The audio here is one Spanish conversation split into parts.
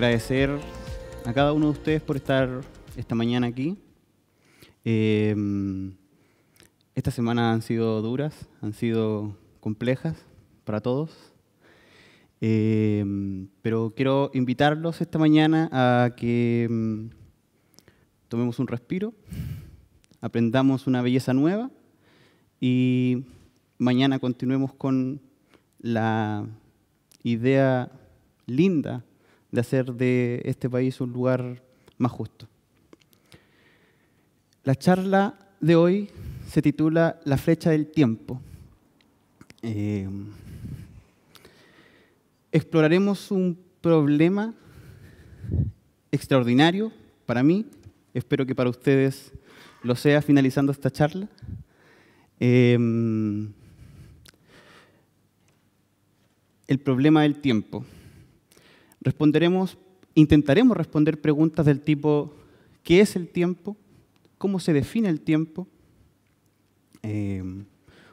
agradecer a cada uno de ustedes por estar esta mañana aquí. Eh, estas semanas han sido duras, han sido complejas para todos, em, pero quiero invitarlos esta mañana a que em, tomemos un respiro, aprendamos una belleza nueva y mañana continuemos con la idea linda de hacer de este país un lugar más justo. La charla de hoy se titula La flecha del tiempo. Eh, exploraremos un problema extraordinario para mí, espero que para ustedes lo sea finalizando esta charla. Em, el problema del tiempo. Responderemos, intentaremos responder preguntas del tipo, ¿qué es el tiempo? ¿Cómo se define el tiempo? Eh,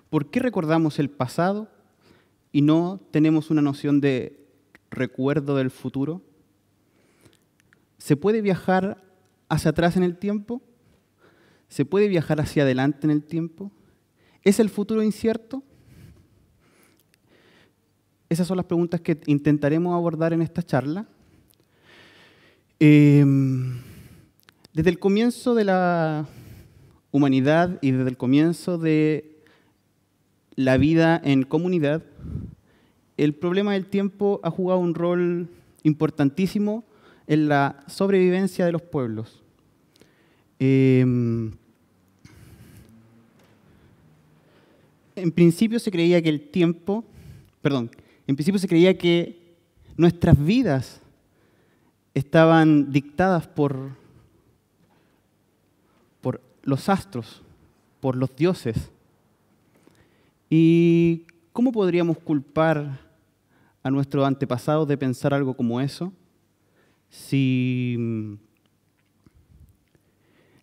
¿Por qué recordamos el pasado y no tenemos una noción de recuerdo del futuro? ¿Se puede viajar hacia atrás en el tiempo? ¿Se puede viajar hacia adelante en el tiempo? ¿Es el futuro incierto? Esas son las preguntas que intentaremos abordar en esta charla. Em, desde el comienzo de la humanidad y desde el comienzo de la vida en comunidad, el problema del tiempo ha jugado un rol importantísimo en la sobrevivencia de los pueblos. Em, en principio se creía que el tiempo, perdón, en principio se creía que nuestras vidas estaban dictadas por, los astros, por los dioses. ¿Y cómo podríamos culpar a nuestros antepasados de pensar algo como eso? Si mm,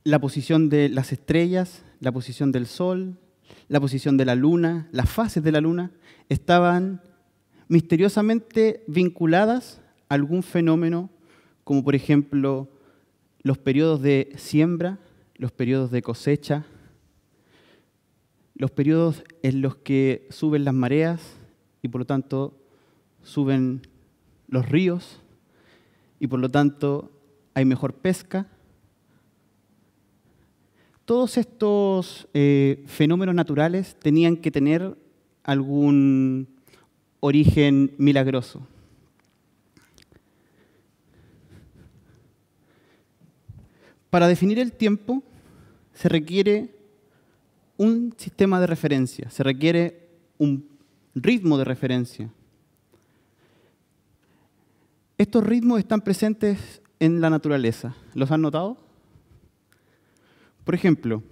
la posición de las estrellas, la posición del sol, la posición de la luna, las fases de la luna, estaban misteriosamente vinculadas a algún fenómeno, como por ejemplo los periodos de siembra, los periodos de cosecha, los periodos en los que suben las mareas y por lo tanto suben los ríos y por lo tanto hay mejor pesca. Todos estos eh, fenómenos naturales tenían que tener algún origen milagroso. Para definir el tiempo se requiere un sistema de referencia, se requiere un ritmo de referencia. Estos ritmos están presentes en la naturaleza. ¿Los han notado? Por ejemplo,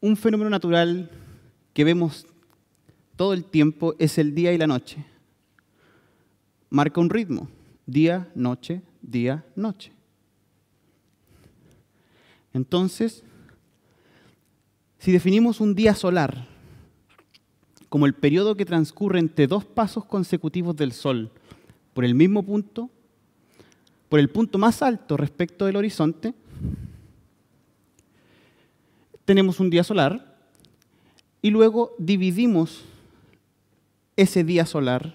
un fenómeno natural que vemos todo el tiempo es el día y la noche. Marca un ritmo, día, noche, día, noche. Entonces, si definimos un día solar como el periodo que transcurre entre dos pasos consecutivos del Sol por el mismo punto, por el punto más alto respecto del horizonte, tenemos un día solar y luego dividimos ese día solar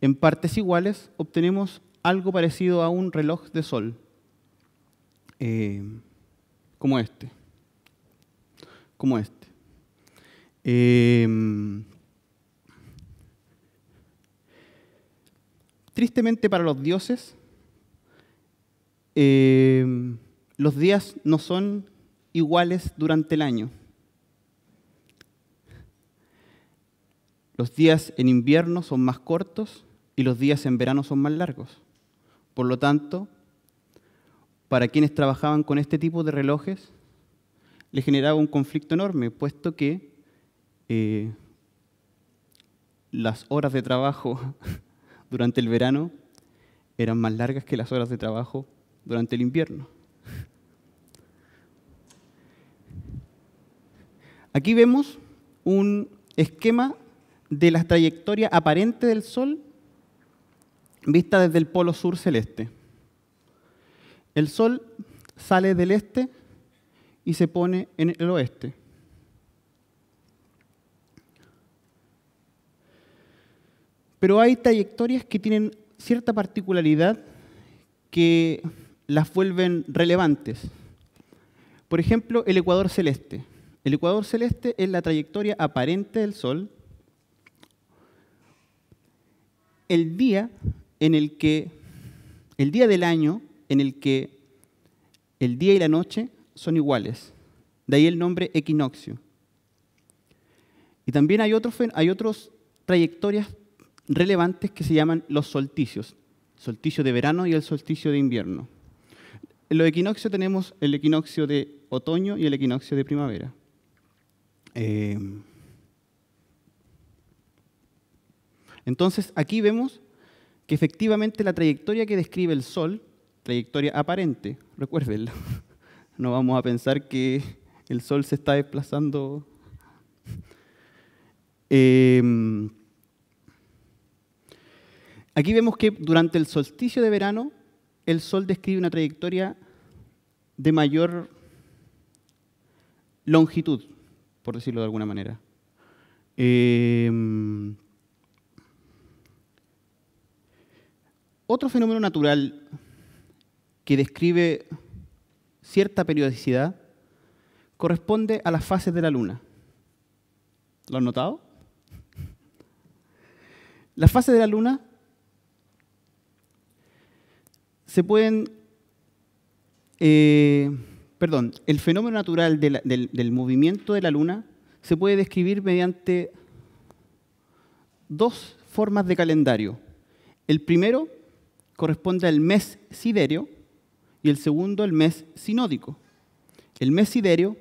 en partes iguales, obtenemos algo parecido a un reloj de sol, eh, como este, como este. Em, tristemente para los dioses, em, los días no son iguales durante el año. Los días en invierno son más cortos y los días en verano son más largos. Por lo tanto, para quienes trabajaban con este tipo de relojes, le generaba un conflicto enorme, puesto que eh, las horas de trabajo durante el verano eran más largas que las horas de trabajo durante el invierno. Aquí vemos un esquema de la trayectoria aparente del Sol vista desde el polo sur celeste. El Sol sale del este y se pone en el oeste. Pero hay trayectorias que tienen cierta particularidad que las vuelven relevantes. Por ejemplo, el ecuador celeste. El ecuador celeste es la trayectoria aparente del Sol el día en el que, el día del año en el que el día y la noche son iguales. De ahí el nombre equinoccio. Y también hay, otros hay otras trayectorias relevantes que se llaman los solsticios. solsticio de verano y el solsticio de invierno. En los equinoccios tenemos el equinoccio de otoño y el equinoccio de primavera. Eh, Entonces aquí vemos que efectivamente la trayectoria que describe el Sol, trayectoria aparente, recuérdenlo. no vamos a pensar que el Sol se está desplazando. Em, aquí vemos que durante el solsticio de verano el Sol describe una trayectoria de mayor longitud, por decirlo de alguna manera. Em, Otro fenómeno natural que describe cierta periodicidad corresponde a las fases de la Luna. ¿Lo han notado? Las fases de la Luna se pueden... Eh, perdón, el fenómeno natural del movimiento de la Luna se puede describir mediante dos formas de calendario. El primero corresponde al mes siderio y el segundo el mes sinódico. El mes siderio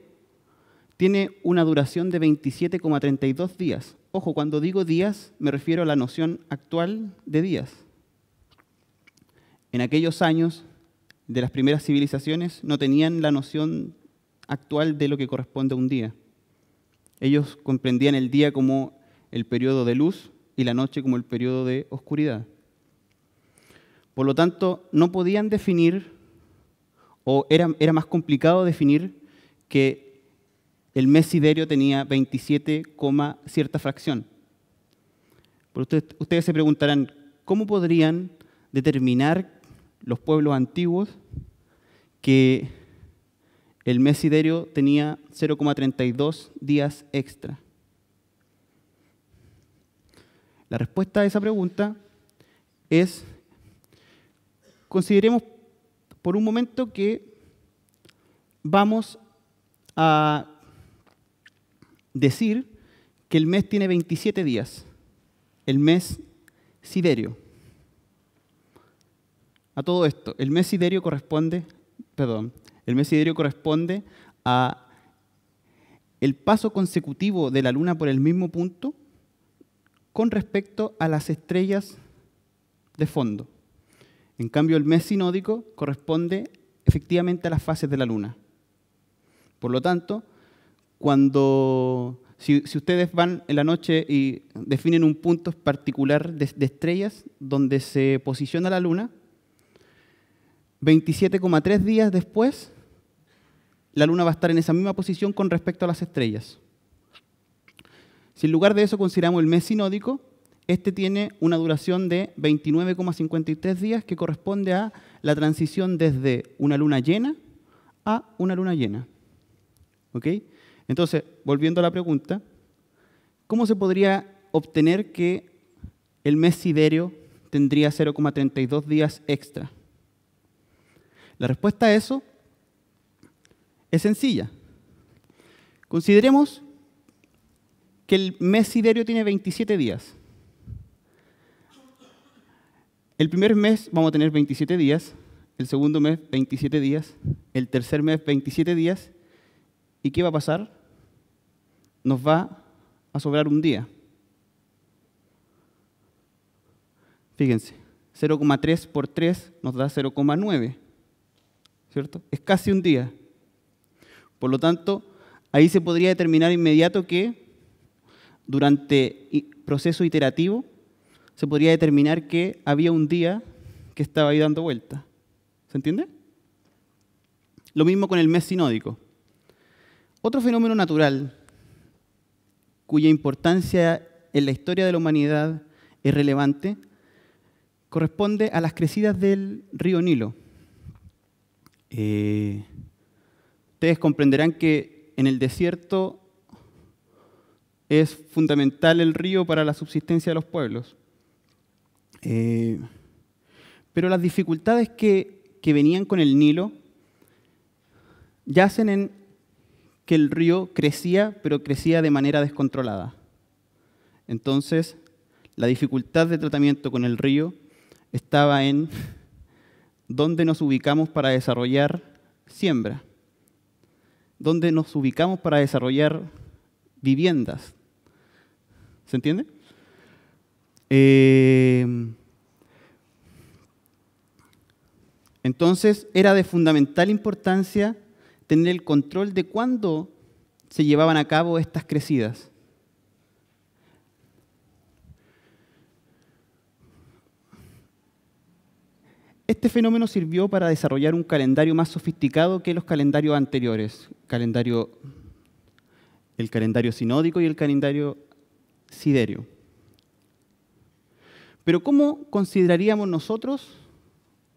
tiene una duración de 27,32 días. Ojo, cuando digo días me refiero a la noción actual de días. En aquellos años de las primeras civilizaciones no tenían la noción actual de lo que corresponde a un día. Ellos comprendían el día como el periodo de luz y la noche como el periodo de oscuridad. Por lo tanto, no podían definir, o era, era más complicado definir que el mes siderio tenía 27, cierta fracción. ustedes, ustedes se preguntarán, ¿cómo podrían determinar los pueblos antiguos que el mes siderio tenía 0,32 días extra? La respuesta a esa pregunta es Consideremos por un momento que vamos a decir que el mes tiene 27 días, el mes siderio. A todo esto, el mes siderio corresponde, perdón, el mes siderio corresponde a el paso consecutivo de la luna por el mismo punto con respecto a las estrellas de fondo. En cambio, el mes sinódico corresponde efectivamente a las fases de la luna. Por lo tanto, cuando si, ustedes van en la noche y definen un punto particular de estrellas donde se posiciona la luna, 27,3 días después, la luna va a estar en esa misma posición con respecto a las estrellas. Si en lugar de eso consideramos el mes sinódico, este tiene una duración de 29,53 días que corresponde a la transición desde una luna llena a una luna llena. ¿Ok? Entonces, volviendo a la pregunta, ¿cómo se podría obtener que el mes siderio tendría 0,32 días extra? La respuesta a eso es sencilla. Consideremos que el mes siderio tiene 27 días. El primer mes vamos a tener 27 días, el segundo mes 27 días, el tercer mes 27 días, ¿y qué va a pasar? Nos va a sobrar un día. Fíjense, 0,3 por 3 nos da 0,9, ¿cierto? Es casi un día. Por lo tanto, ahí se podría determinar inmediato que durante proceso iterativo se podría determinar que había un día que estaba ahí dando vuelta. ¿Se entiende? Lo mismo con el mes sinódico. Otro fenómeno natural cuya importancia en la historia de la humanidad es relevante corresponde a las crecidas del río Nilo. Eh, ustedes comprenderán que en el desierto es fundamental el río para la subsistencia de los pueblos. Eh, pero las dificultades que, venían con el Nilo yacen en que el río crecía, pero crecía de manera descontrolada. Entonces, la dificultad de tratamiento con el río estaba en dónde nos ubicamos para desarrollar siembra, dónde nos ubicamos para desarrollar viviendas. ¿Se entiende? Eh, entonces era de fundamental importancia tener el control de cuándo se llevaban a cabo estas crecidas. Este fenómeno sirvió para desarrollar un calendario más sofisticado que los calendarios anteriores, el calendario sinódico y el calendario siderio. Pero ¿cómo consideraríamos nosotros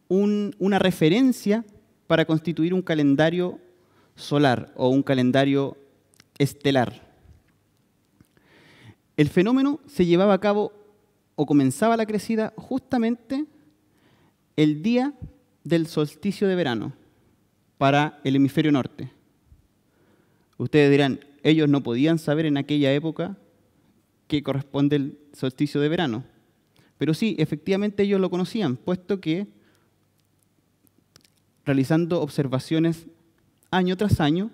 una referencia para constituir un calendario solar o un calendario estelar? El fenómeno se llevaba a cabo o comenzaba la crecida justamente el día del solsticio de verano para el hemisferio norte. Ustedes dirán, ellos no podían saber en aquella época qué corresponde el solsticio de verano pero sí, efectivamente ellos lo conocían, puesto que realizando observaciones año tras año,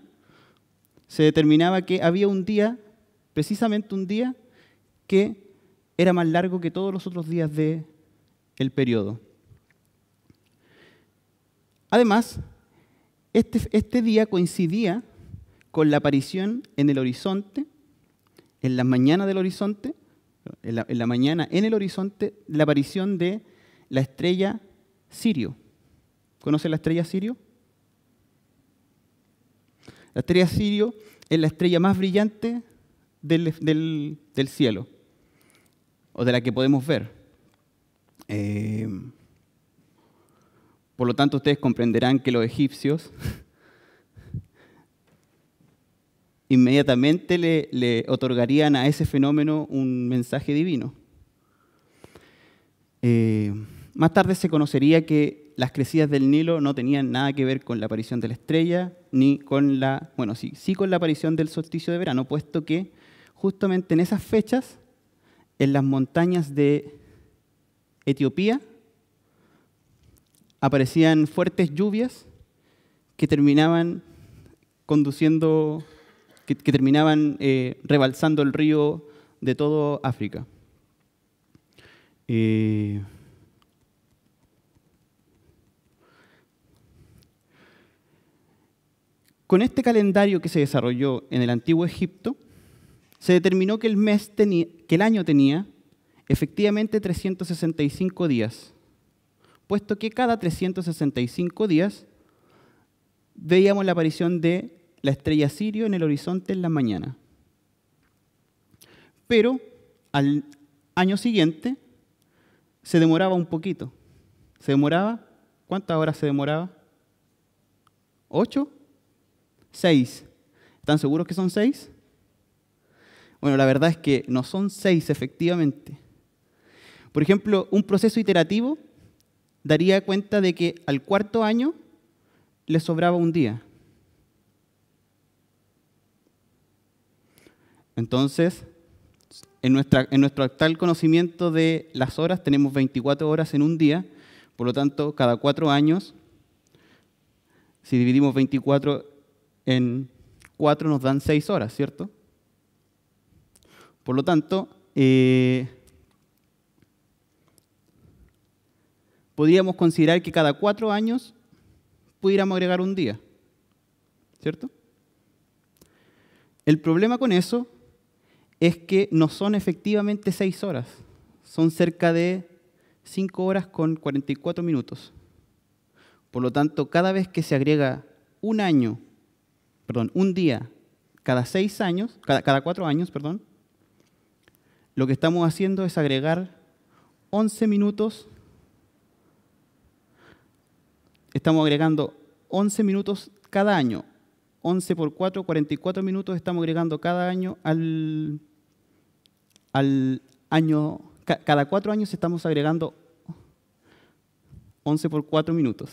se determinaba que había un día, precisamente un día, que era más largo que todos los otros días del el periodo. Además, este, este día coincidía con la aparición en el horizonte, en las mañanas del horizonte, en la, mañana, en el horizonte, la aparición de la estrella Sirio. ¿Conoce la estrella Sirio? La estrella Sirio es la estrella más brillante del, cielo, o de la que podemos ver. Eh, por lo tanto, ustedes comprenderán que los egipcios inmediatamente le, otorgarían a ese fenómeno un mensaje divino. Eh, más tarde se conocería que las crecidas del Nilo no tenían nada que ver con la aparición de la estrella, ni con la, bueno, sí, sí con la aparición del solsticio de verano, puesto que justamente en esas fechas, en las montañas de Etiopía, aparecían fuertes lluvias que terminaban conduciendo que, terminaban eh, rebalsando el río de todo África. Eh, con este calendario que se desarrolló en el antiguo Egipto, se determinó que el, mes tenía, que el año tenía efectivamente 365 días, puesto que cada 365 días veíamos la aparición de la estrella Sirio en el horizonte en la mañana. Pero al año siguiente se demoraba un poquito. ¿Se demoraba? ¿Cuántas horas se demoraba? ¿Ocho? ¿Seis? ¿Están seguros que son seis? Bueno, la verdad es que no son seis efectivamente. Por ejemplo, un proceso iterativo daría cuenta de que al cuarto año le sobraba un día. Entonces, en, en nuestro actual conocimiento de las horas, tenemos 24 horas en un día, por lo tanto, cada cuatro años, si dividimos 24 en 4, nos dan 6 horas, ¿cierto? Por lo tanto, eh, podríamos considerar que cada cuatro años pudiéramos agregar un día, ¿cierto? El problema con eso es que no son efectivamente seis horas, son cerca de cinco horas con 44 minutos. Por lo tanto, cada vez que se agrega un año, perdón, un día cada seis años, cada, cuatro años, perdón, lo que estamos haciendo es agregar once minutos, estamos agregando once minutos cada año, 11 por 4, 44 minutos estamos agregando cada año al, al año, cada cuatro años estamos agregando 11 por 4 minutos.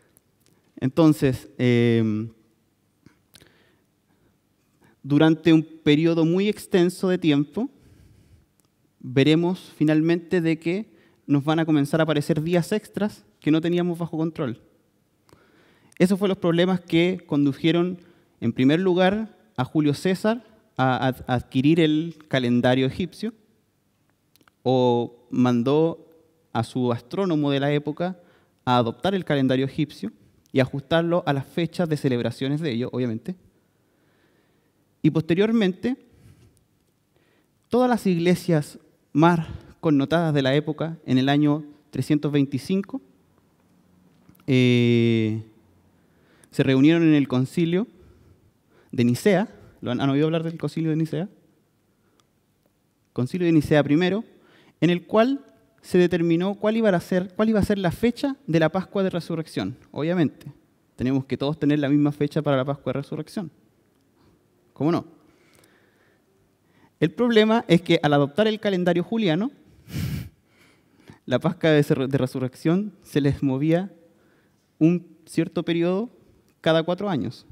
Entonces, em, durante un periodo muy extenso de tiempo, veremos finalmente de que nos van a comenzar a aparecer días extras que no teníamos bajo control. Esos fueron los problemas que condujeron, en primer lugar, a Julio César a adquirir el calendario egipcio, o mandó a su astrónomo de la época a adoptar el calendario egipcio y ajustarlo a las fechas de celebraciones de ellos, obviamente. Y posteriormente, todas las iglesias más connotadas de la época, en el año 325, se reunieron en el concilio de Nicea. ¿Lo han, oído hablar del concilio de Nicea? Concilio de Nicea primero, en el cual se determinó cuál iba, a ser, cuál iba a ser la fecha de la Pascua de Resurrección. Obviamente, tenemos que todos tener la misma fecha para la Pascua de Resurrección. ¿Cómo no? El problema es que al adoptar el calendario juliano, la Pascua de Resurrección se les movía un cierto periodo cada cuatro años.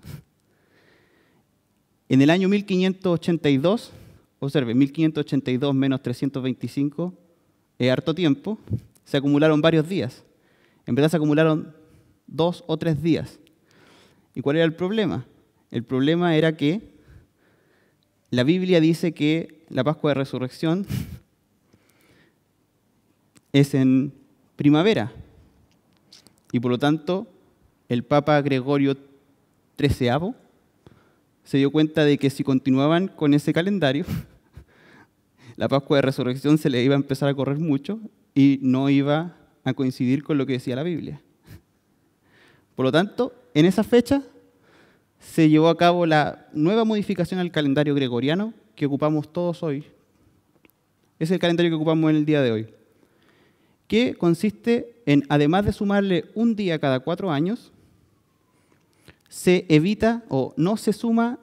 En el año 1582, observe, 1582 menos 325 es harto tiempo, se acumularon varios días. En verdad se acumularon dos o tres días. ¿Y cuál era el problema? El problema era que la Biblia dice que la Pascua de Resurrección es en primavera y por lo tanto el Papa Gregorio XIII se dio cuenta de que si continuaban con ese calendario, la Pascua de Resurrección se le iba a empezar a correr mucho y no iba a coincidir con lo que decía la Biblia. Por lo tanto, en esa fecha se llevó a cabo la nueva modificación al calendario gregoriano que ocupamos todos hoy. Es el calendario que ocupamos en el día de hoy, que consiste en, además de sumarle un día cada cuatro años, se evita o no se suma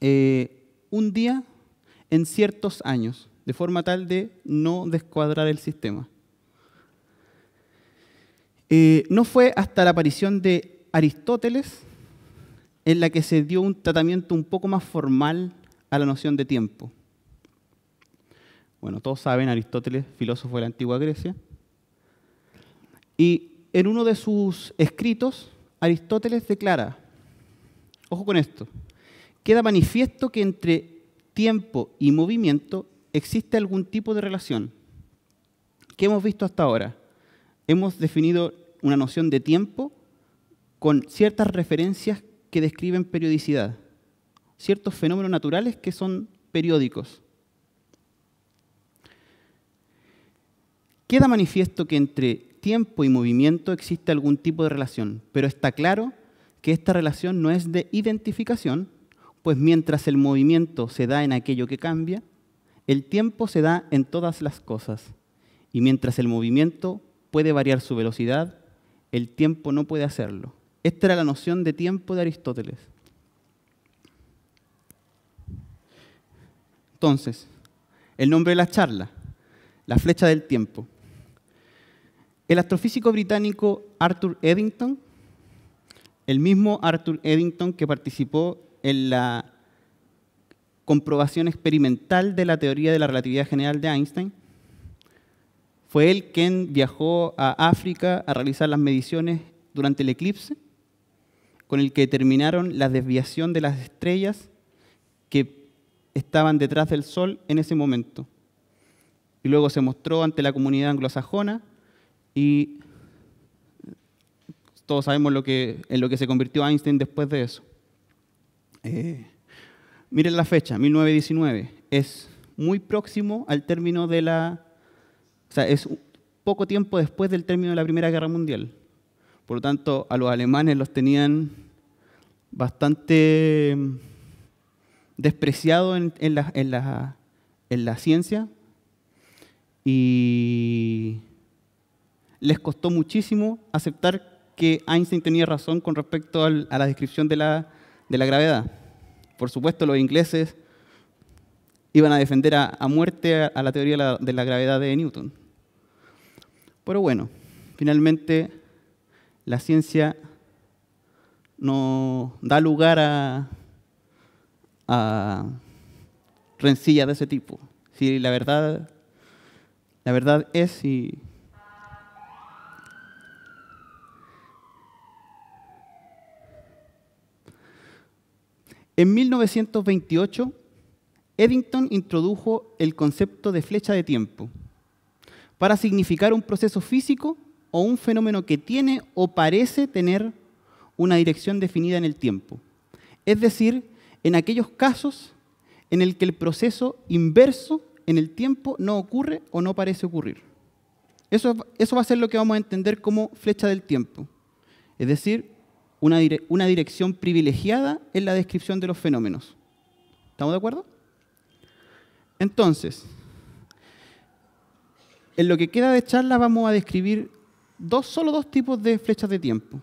eh, un día en ciertos años, de forma tal de no descuadrar el sistema. Eh, no fue hasta la aparición de Aristóteles en la que se dio un tratamiento un poco más formal a la noción de tiempo. Bueno, todos saben, Aristóteles, filósofo de la antigua Grecia, y en uno de sus escritos Aristóteles declara, ojo con esto, queda manifiesto que entre tiempo y movimiento existe algún tipo de relación. ¿Qué hemos visto hasta ahora? Hemos definido una noción de tiempo con ciertas referencias que describen periodicidad, ciertos fenómenos naturales que son periódicos. Queda manifiesto que entre tiempo y movimiento existe algún tipo de relación, pero está claro que esta relación no es de identificación, pues mientras el movimiento se da en aquello que cambia, el tiempo se da en todas las cosas. Y mientras el movimiento puede variar su velocidad, el tiempo no puede hacerlo. Esta era la noción de tiempo de Aristóteles. Entonces, el nombre de la charla, la flecha del tiempo. El astrofísico británico Arthur Eddington, el mismo Arthur Eddington que participó en la comprobación experimental de la teoría de la relatividad general de Einstein, fue él quien viajó a África a realizar las mediciones durante el eclipse, con el que determinaron la desviación de las estrellas que estaban detrás del Sol en ese momento. Y luego se mostró ante la comunidad anglosajona y todos sabemos lo que, en lo que se convirtió Einstein después de eso. Eh, miren la fecha, 1919. Es muy próximo al término de la... O sea, es poco tiempo después del término de la Primera Guerra Mundial. Por lo tanto, a los alemanes los tenían bastante despreciados en, en, la, en la ciencia. Y les costó muchísimo aceptar que Einstein tenía razón con respecto a la descripción de la, gravedad. Por supuesto, los ingleses iban a defender a, muerte a, la teoría de la, gravedad de Newton. Pero bueno, finalmente la ciencia no da lugar a, a rencillas de ese tipo. Si la verdad, la verdad es y En 1928, Eddington introdujo el concepto de flecha de tiempo para significar un proceso físico o un fenómeno que tiene o parece tener una dirección definida en el tiempo. Es decir, en aquellos casos en el que el proceso inverso en el tiempo no ocurre o no parece ocurrir. Eso, eso va a ser lo que vamos a entender como flecha del tiempo. Es decir, una, una dirección privilegiada en la descripción de los fenómenos. ¿Estamos de acuerdo? Entonces, en lo que queda de charla vamos a describir dos, solo dos tipos de flechas de tiempo.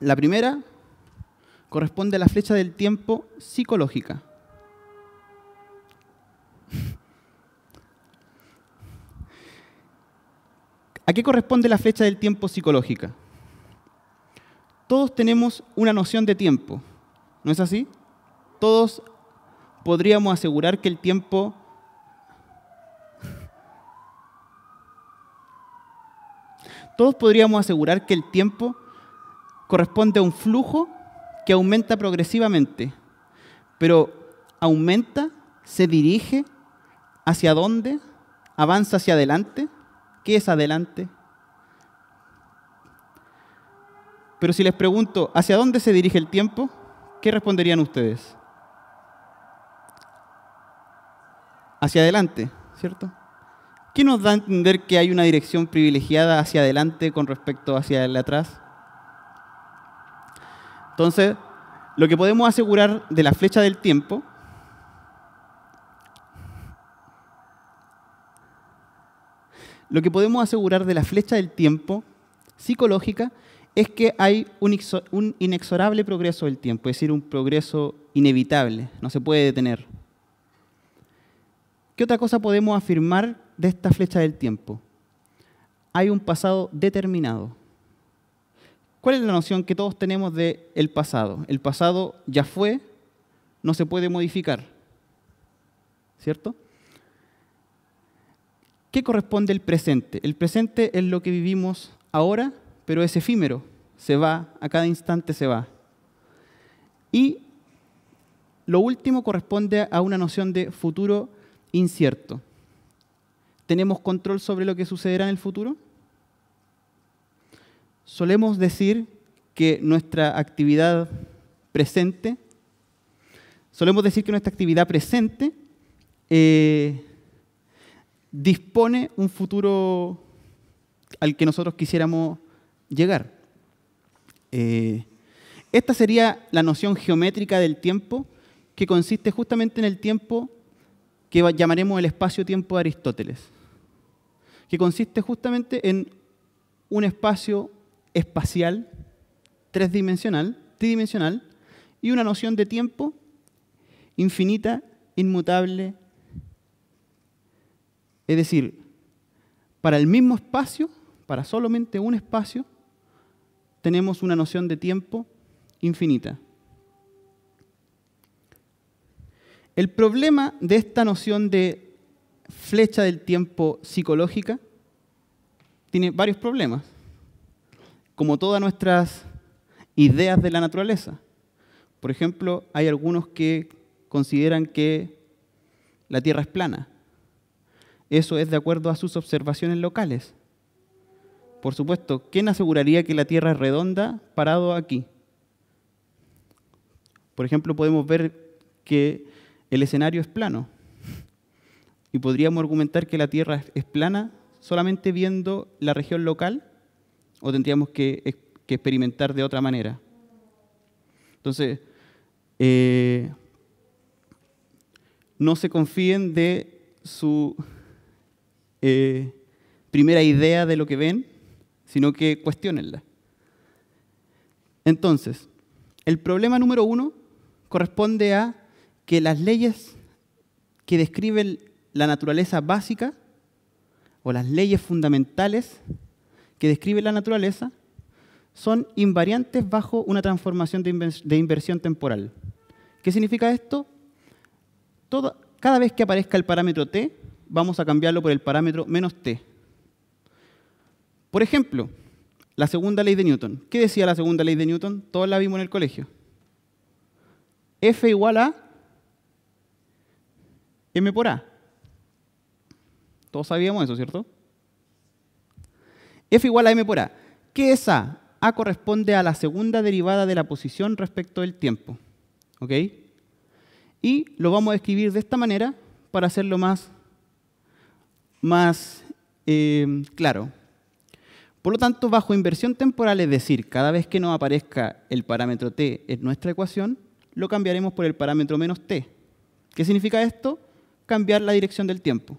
La primera corresponde a la flecha del tiempo psicológica. ¿A qué corresponde la flecha del tiempo psicológica? todos tenemos una noción de tiempo, ¿no es así? Todos podríamos asegurar que el tiempo todos podríamos asegurar que el tiempo corresponde a un flujo que aumenta progresivamente, pero aumenta, se dirige hacia dónde, avanza hacia adelante, ¿qué es adelante? Pero si les pregunto, ¿hacia dónde se dirige el tiempo? ¿Qué responderían ustedes? Hacia adelante, ¿cierto? ¿Qué nos da a entender que hay una dirección privilegiada hacia adelante con respecto hacia el atrás? Entonces, lo que podemos asegurar de la flecha del tiempo lo que podemos asegurar de la flecha del tiempo psicológica es que hay un inexorable progreso del tiempo, es decir, un progreso inevitable, no se puede detener. ¿Qué otra cosa podemos afirmar de esta flecha del tiempo? Hay un pasado determinado. ¿Cuál es la noción que todos tenemos del el pasado? El pasado ya fue, no se puede modificar. ¿Cierto? ¿Qué corresponde el presente? El presente es lo que vivimos ahora pero es efímero, se va, a cada instante se va. Y lo último corresponde a una noción de futuro incierto. ¿Tenemos control sobre lo que sucederá en el futuro? Solemos decir que nuestra actividad presente, solemos decir que nuestra actividad presente eh, dispone un futuro al que nosotros quisiéramos llegar. Eh, esta sería la noción geométrica del tiempo, que consiste justamente en el tiempo que llamaremos el espacio-tiempo de Aristóteles, que consiste justamente en un espacio espacial, tridimensional, tridimensional, y una noción de tiempo infinita, inmutable. Es decir, para el mismo espacio, para solamente un espacio, tenemos una noción de tiempo infinita. El problema de esta noción de flecha del tiempo psicológica tiene varios problemas, como todas nuestras ideas de la naturaleza. Por ejemplo, hay algunos que consideran que la Tierra es plana. Eso es de acuerdo a sus observaciones locales. Por supuesto, ¿quién aseguraría que la Tierra es redonda parado aquí? Por ejemplo, podemos ver que el escenario es plano. Y podríamos argumentar que la Tierra es plana solamente viendo la región local o tendríamos que, experimentar de otra manera. Entonces, eh, no se confíen de su eh, primera idea de lo que ven, sino que cuestionenla. Entonces, el problema número uno corresponde a que las leyes que describen la naturaleza básica o las leyes fundamentales que describen la naturaleza son invariantes bajo una transformación de, inversión temporal. ¿Qué significa esto? cada vez que aparezca el parámetro t, vamos a cambiarlo por el parámetro menos t, por ejemplo, la segunda ley de Newton. ¿Qué decía la segunda ley de Newton? Todos la vimos en el colegio. F igual a M por A. Todos sabíamos eso, ¿cierto? F igual a M por A. ¿Qué es A? A corresponde a la segunda derivada de la posición respecto del tiempo. ¿Ok? Y lo vamos a escribir de esta manera para hacerlo más, más eh, claro. Por lo tanto, bajo inversión temporal, es decir, cada vez que nos aparezca el parámetro t en nuestra ecuación, lo cambiaremos por el parámetro menos t. ¿Qué significa esto? Cambiar la dirección del tiempo.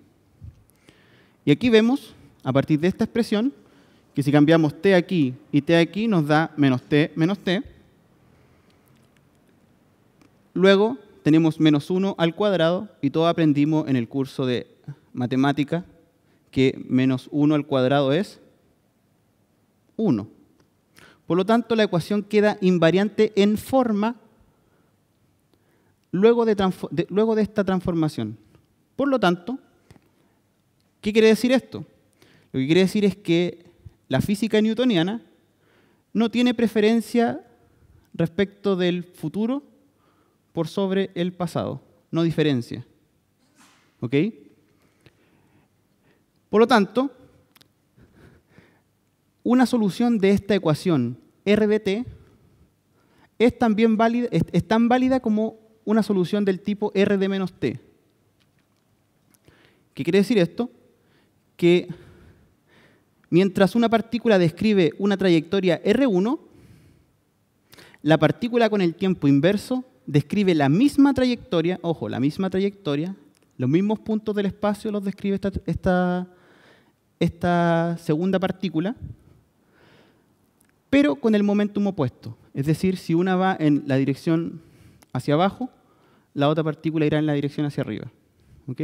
Y aquí vemos, a partir de esta expresión, que si cambiamos t aquí y t aquí nos da menos t menos t. Luego tenemos menos 1 al cuadrado y todo aprendimos en el curso de matemática que menos 1 al cuadrado es 1. Por lo tanto, la ecuación queda invariante en forma luego de, luego de esta transformación. Por lo tanto, ¿qué quiere decir esto? Lo que quiere decir es que la física newtoniana no tiene preferencia respecto del futuro por sobre el pasado, no diferencia. ¿Ok? Por lo tanto, una solución de esta ecuación rdt es, también es, tan válida como una solución del tipo R RD-T. ¿Qué quiere decir esto? Que mientras una partícula describe una trayectoria R1, la partícula con el tiempo inverso describe la misma trayectoria, ojo, la misma trayectoria, los mismos puntos del espacio los describe esta segunda partícula, pero con el momentum opuesto. Es decir, si una va en la dirección hacia abajo, la otra partícula irá en la dirección hacia arriba. ¿Ok?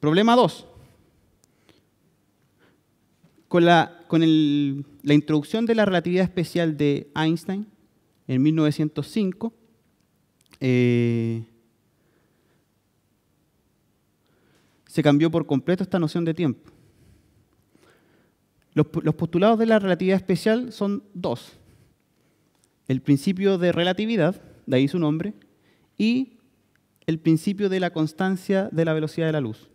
problema 2. Con, la, con la introducción de la relatividad especial de Einstein en 1905, eh, se cambió por completo esta noción de tiempo. Los, postulados de la relatividad especial son dos. El principio de relatividad, de ahí su nombre, y el principio de la constancia de la velocidad de la luz.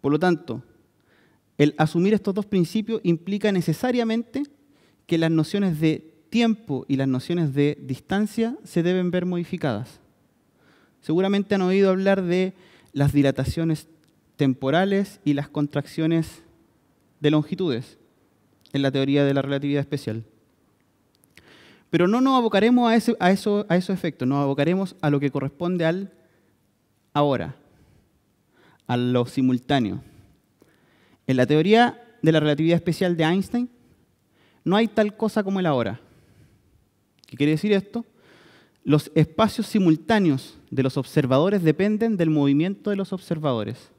Por lo tanto, el asumir estos dos principios implica necesariamente que las nociones de tiempo y las nociones de distancia se deben ver modificadas. Seguramente han oído hablar de las dilataciones temporales y las contracciones de longitudes en la teoría de la relatividad especial. Pero no nos abocaremos a, ese, a, eso, a esos efectos, nos abocaremos a lo que corresponde al ahora, a lo simultáneo. En la teoría de la relatividad especial de Einstein, no hay tal cosa como el ahora. ¿Qué quiere decir esto? Los espacios simultáneos de los observadores dependen del movimiento de los observadores.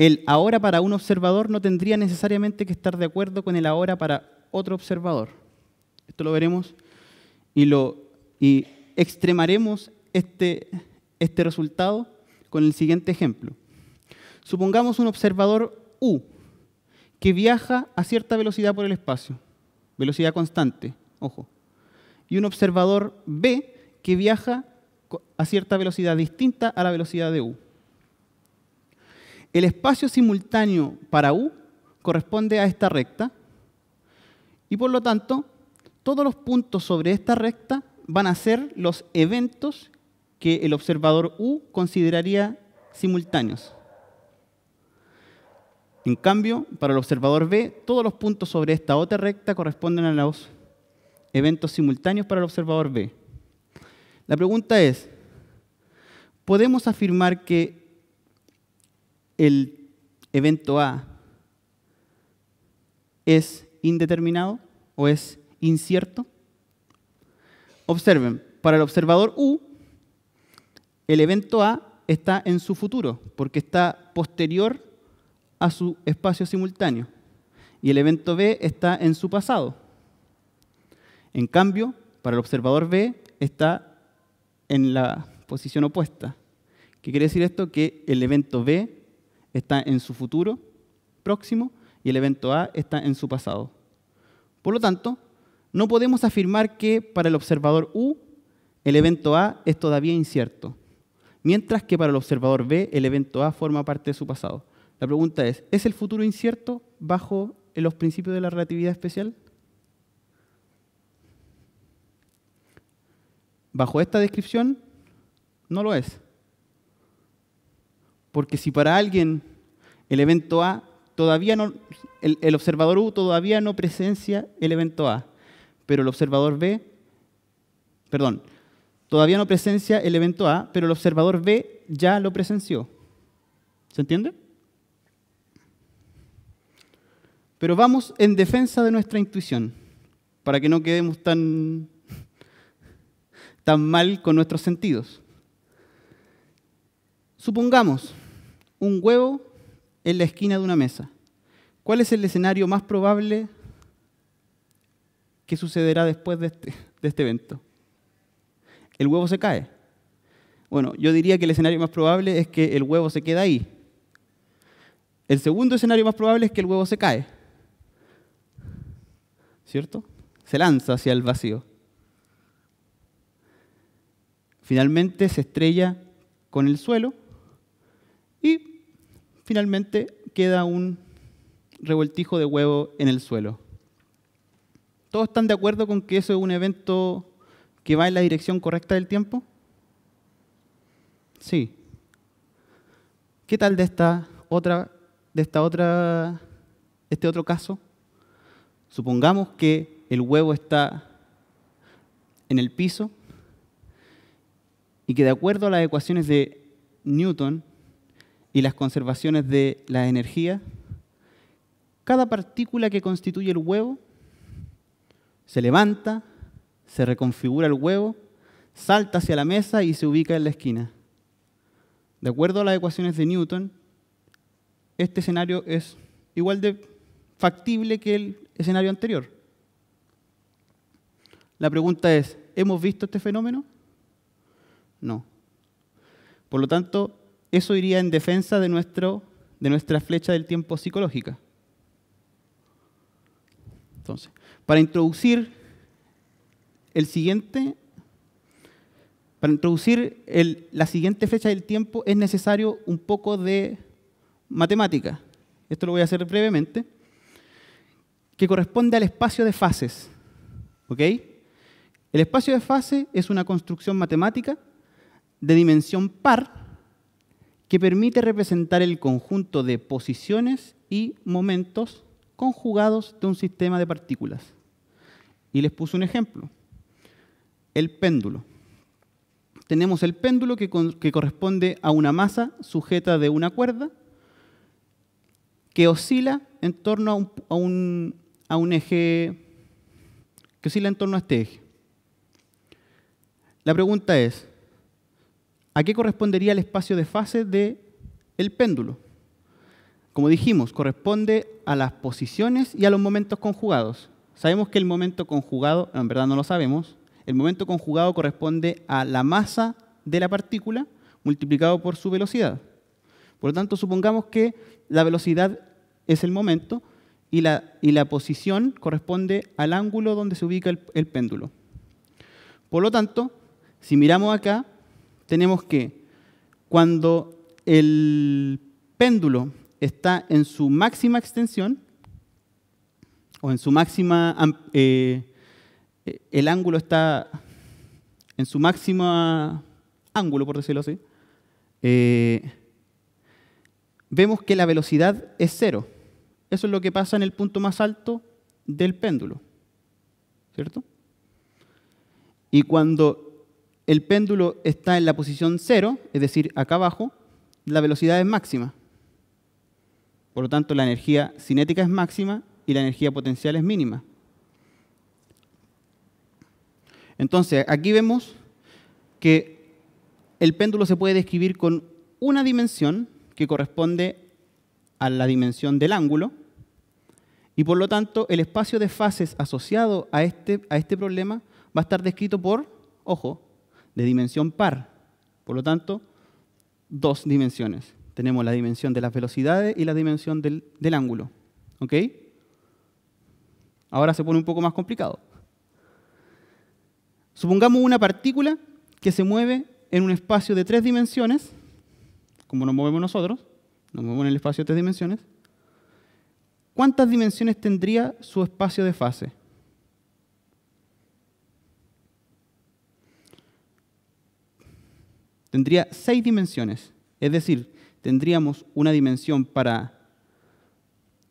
El ahora para un observador no tendría necesariamente que estar de acuerdo con el ahora para otro observador. Esto lo veremos y, extremaremos este, este resultado con el siguiente ejemplo. Supongamos un observador U que viaja a cierta velocidad por el espacio, velocidad constante, ojo, y un observador B que viaja a cierta velocidad distinta a la velocidad de U. El espacio simultáneo para U corresponde a esta recta y por lo tanto todos los puntos sobre esta recta van a ser los eventos que el observador U consideraría simultáneos. En cambio, para el observador B, todos los puntos sobre esta otra recta corresponden a los eventos simultáneos para el observador B. La pregunta es, ¿podemos afirmar que el evento A es indeterminado o es incierto? Observen, para el observador U, el evento A está en su futuro, porque está posterior a su espacio simultáneo, y el evento B está en su pasado. En cambio, para el observador B está en la posición opuesta. ¿Qué quiere decir esto? Que el evento B está en su futuro próximo y el evento A está en su pasado. Por lo tanto, no podemos afirmar que para el observador U el evento A es todavía incierto, mientras que para el observador B el evento A forma parte de su pasado. La pregunta es, ¿es el futuro incierto bajo los principios de la relatividad especial? Bajo esta descripción, no lo es. Porque si para alguien el evento A todavía no, el, observador U todavía no presencia el evento A, pero el observador B, perdón, todavía no presencia el evento A, pero el observador B ya lo presenció. ¿Se entiende? Pero vamos en defensa de nuestra intuición, para que no quedemos tan, tan mal con nuestros sentidos. Supongamos un huevo en la esquina de una mesa. ¿Cuál es el escenario más probable que sucederá después este, de este, evento? El huevo se cae. Bueno, yo diría que el escenario más probable es que el huevo se queda ahí. El segundo escenario más probable es que el huevo se cae. ¿Cierto? Se lanza hacia el vacío. Finalmente se estrella con el suelo y finalmente queda un revoltijo de huevo en el suelo. ¿Todos están de acuerdo con que eso es un evento que va en la dirección correcta del tiempo? Sí. ¿Qué tal de esta otra, de esta otra, este otro caso? Supongamos que el huevo está en el piso y que de acuerdo a las ecuaciones de Newton, y las conservaciones de la energía, cada partícula que constituye el huevo se levanta, se reconfigura el huevo, salta hacia la mesa y se ubica en la esquina. De acuerdo a las ecuaciones de Newton, este escenario es igual de factible que el escenario anterior. La pregunta es, ¿hemos visto este fenómeno? No. Por lo tanto, eso iría en defensa de, nuestro, de nuestra flecha del tiempo psicológica. Entonces, para introducir el siguiente, para introducir la siguiente flecha del tiempo es necesario un poco de matemática. Esto lo voy a hacer brevemente. Que corresponde al espacio de fases. ¿Ok? El espacio de fase es una construcción matemática de dimensión par que permite representar el conjunto de posiciones y momentos conjugados de un sistema de partículas. Y les puse un ejemplo. El péndulo. Tenemos el péndulo que, corresponde a una masa sujeta de una cuerda que oscila en torno a un, a un eje, que oscila en torno a este eje. La pregunta es, ¿A qué correspondería el espacio de fase del el péndulo? Como dijimos, corresponde a las posiciones y a los momentos conjugados. Sabemos que el momento conjugado, en verdad no lo sabemos, el momento conjugado corresponde a la masa de la partícula multiplicado por su velocidad. Por lo tanto, supongamos que la velocidad es el momento y la, y la posición corresponde al ángulo donde se ubica el péndulo. Por lo tanto, si miramos acá, tenemos que cuando el péndulo está en su máxima extensión, o en su máxima, eh, el ángulo está en su máxima ángulo, por decirlo así, eh, vemos que la velocidad es cero. Eso es lo que pasa en el punto más alto del péndulo, ¿cierto? Y cuando el péndulo está en la posición cero, es decir, acá abajo, la velocidad es máxima. Por lo tanto, la energía cinética es máxima y la energía potencial es mínima. Entonces, aquí vemos que el péndulo se puede describir con una dimensión que corresponde a la dimensión del ángulo y por lo tanto el espacio de fases asociado a este, este problema va a estar descrito por, ojo, de dimensión par. Por lo tanto, dos dimensiones. Tenemos la dimensión de las velocidades y la dimensión del, ángulo. ¿Ok? Ahora se pone un poco más complicado. Supongamos una partícula que se mueve en un espacio de tres dimensiones, como nos movemos nosotros, nos movemos en el espacio de tres dimensiones. ¿Cuántas dimensiones tendría su espacio de fase? tendría seis dimensiones. Es decir, tendríamos una dimensión para,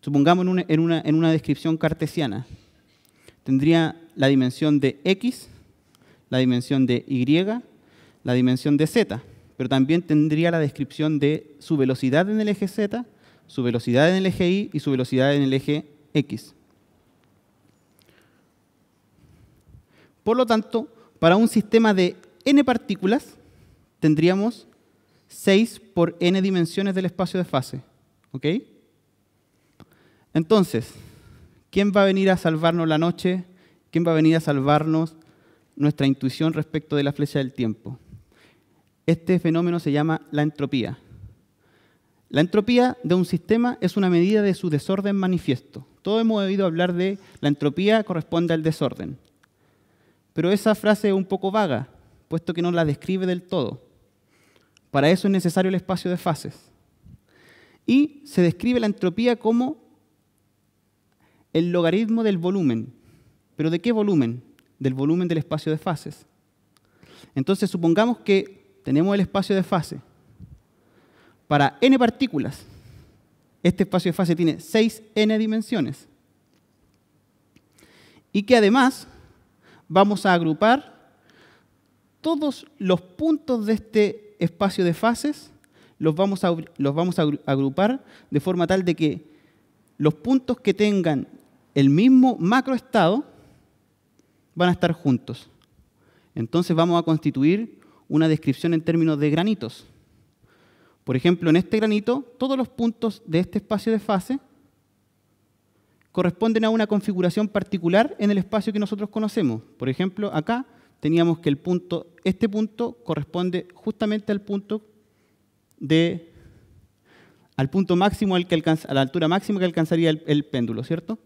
supongamos en una, en una, descripción cartesiana, tendría la dimensión de X, la dimensión de Y, la dimensión de Z, pero también tendría la descripción de su velocidad en el eje Z, su velocidad en el eje Y y su velocidad en el eje X. Por lo tanto, para un sistema de n partículas, tendríamos 6 por n dimensiones del espacio de fase. ¿Ok? Entonces, ¿quién va a venir a salvarnos la noche? ¿Quién va a venir a salvarnos nuestra intuición respecto de la flecha del tiempo? Este fenómeno se llama la entropía. La entropía de un sistema es una medida de su desorden manifiesto. Todos hemos oído hablar de la entropía corresponde al desorden. Pero esa frase es un poco vaga, puesto que no la describe del todo. Para eso es necesario el espacio de fases. Y se describe la entropía como el logaritmo del volumen. ¿Pero de qué volumen? Del volumen del espacio de fases. Entonces supongamos que tenemos el espacio de fase. Para n partículas, este espacio de fase tiene 6n dimensiones. Y que además vamos a agrupar todos los puntos de este espacio de fases los vamos a, los vamos a agrupar de forma tal de que los puntos que tengan el mismo macroestado van a estar juntos. Entonces vamos a constituir una descripción en términos de granitos. Por ejemplo, en este granito, todos los puntos de este espacio de fase corresponden a una configuración particular en el espacio que nosotros conocemos. Por ejemplo, acá teníamos que el punto, este punto corresponde justamente al punto de, al punto máximo al que alcanza, a la altura máxima que alcanzaría el, el péndulo, ¿cierto?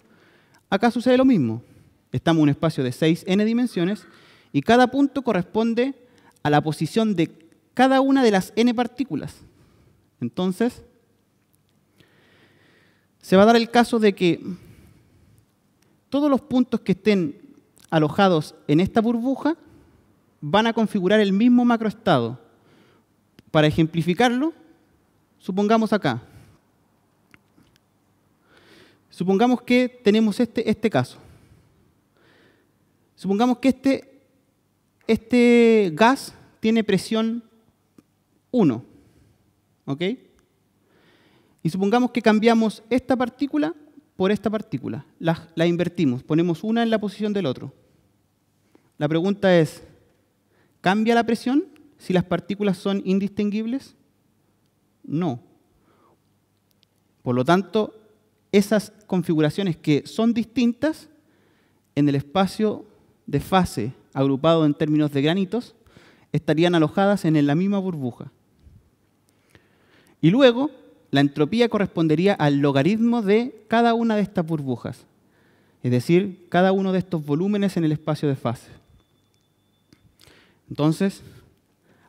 Acá sucede lo mismo. Estamos en un espacio de 6n dimensiones y cada punto corresponde a la posición de cada una de las n partículas. Entonces, se va a dar el caso de que todos los puntos que estén alojados en esta burbuja van a configurar el mismo macroestado. Para ejemplificarlo, supongamos acá. Supongamos que tenemos este, este caso. Supongamos que este, este gas tiene presión 1. ¿Ok? Y supongamos que cambiamos esta partícula por esta partícula. la invertimos, ponemos una en la posición del otro. La pregunta es, ¿cambia la presión si las partículas son indistinguibles? No. Por lo tanto, esas configuraciones que son distintas en el espacio de fase agrupado en términos de granitos estarían alojadas en la misma burbuja. Y luego, la entropía correspondería al logaritmo de cada una de estas burbujas, es decir, cada uno de estos volúmenes en el espacio de fase. Entonces,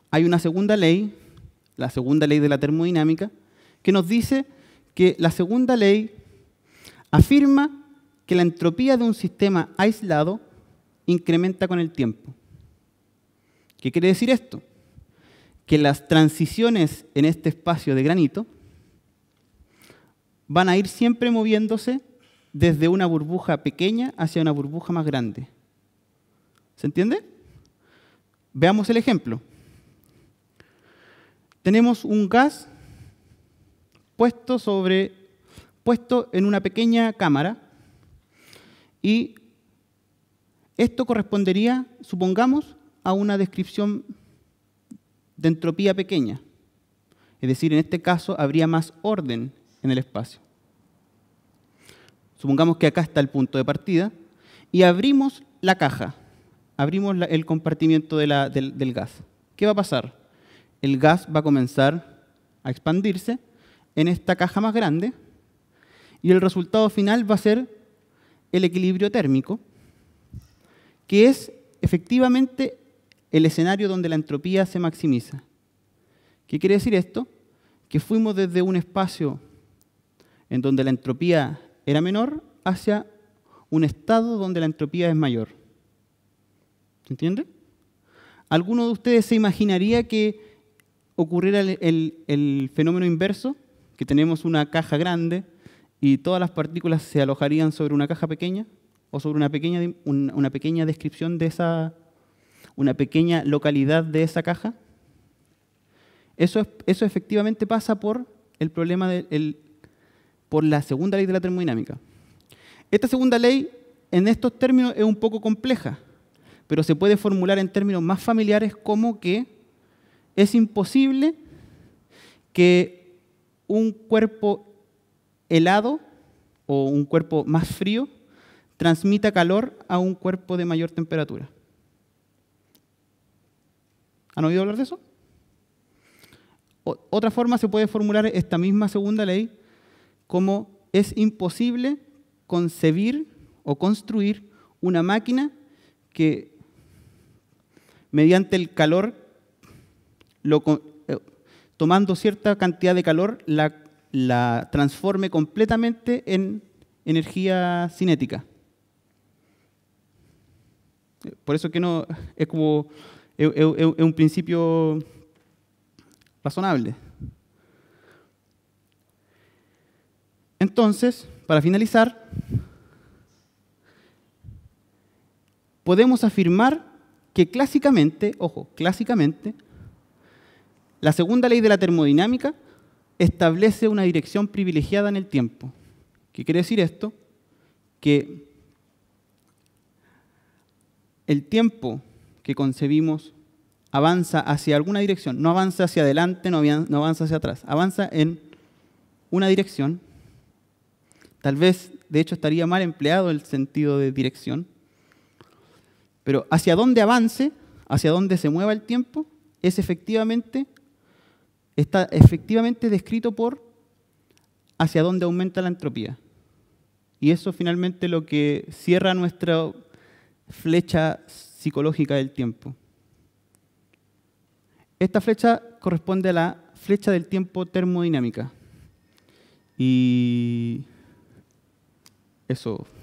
hay una segunda ley, la segunda ley de la termodinámica, que nos dice que la segunda ley afirma que la entropía de un sistema aislado incrementa con el tiempo. ¿Qué quiere decir esto? Que las transiciones en este espacio de granito van a ir siempre moviéndose desde una burbuja pequeña hacia una burbuja más grande. ¿Se entiende? Veamos el ejemplo. Tenemos un gas puesto, sobre, puesto en una pequeña cámara y esto correspondería, supongamos, a una descripción de entropía pequeña. Es decir, en este caso habría más orden en el espacio. Supongamos que acá está el punto de partida y abrimos la caja abrimos el compartimiento del gas. ¿Qué va a pasar? El gas va a comenzar a expandirse en esta caja más grande y el resultado final va a ser el equilibrio térmico, que es efectivamente el escenario donde la entropía se maximiza. ¿Qué quiere decir esto? Que fuimos desde un espacio en donde la entropía era menor hacia un estado donde la entropía es mayor. ¿Entiende? ¿Alguno de ustedes se imaginaría que ocurriera el, fenómeno inverso? Que tenemos una caja grande y todas las partículas se alojarían sobre una caja pequeña o sobre una pequeña, descripción de esa, una pequeña localidad de esa caja. Eso, eso efectivamente pasa por el problema de, el, por la segunda ley de la termodinámica. Esta segunda ley, en estos términos, es un poco compleja, pero se puede formular en términos más familiares como que es imposible que un cuerpo helado o un cuerpo más frío transmita calor a un cuerpo de mayor temperatura. ¿Han oído hablar de eso? Otra forma se puede formular esta misma segunda ley como es imposible concebir o construir una máquina que mediante el calor, eh, tomando cierta cantidad de calor, la, transforme completamente en energía cinética. Por eso que no es un principio razonable. Entonces, para finalizar, podemos afirmar que clásicamente, ojo, clásicamente, la segunda ley de la termodinámica establece una dirección privilegiada en el tiempo. ¿Qué quiere decir esto? Que el tiempo que concebimos avanza hacia alguna dirección, no avanza hacia adelante, no, avanza hacia atrás, avanza en una dirección. Tal vez, de hecho, estaría mal empleado el sentido de dirección, pero hacia dónde avance, hacia dónde se mueva el tiempo, es efectivamente, está efectivamente descrito por hacia dónde aumenta la entropía. Y eso finalmente lo que cierra nuestra flecha psicológica del tiempo. Esta flecha corresponde a la flecha del tiempo termodinámica. Y eso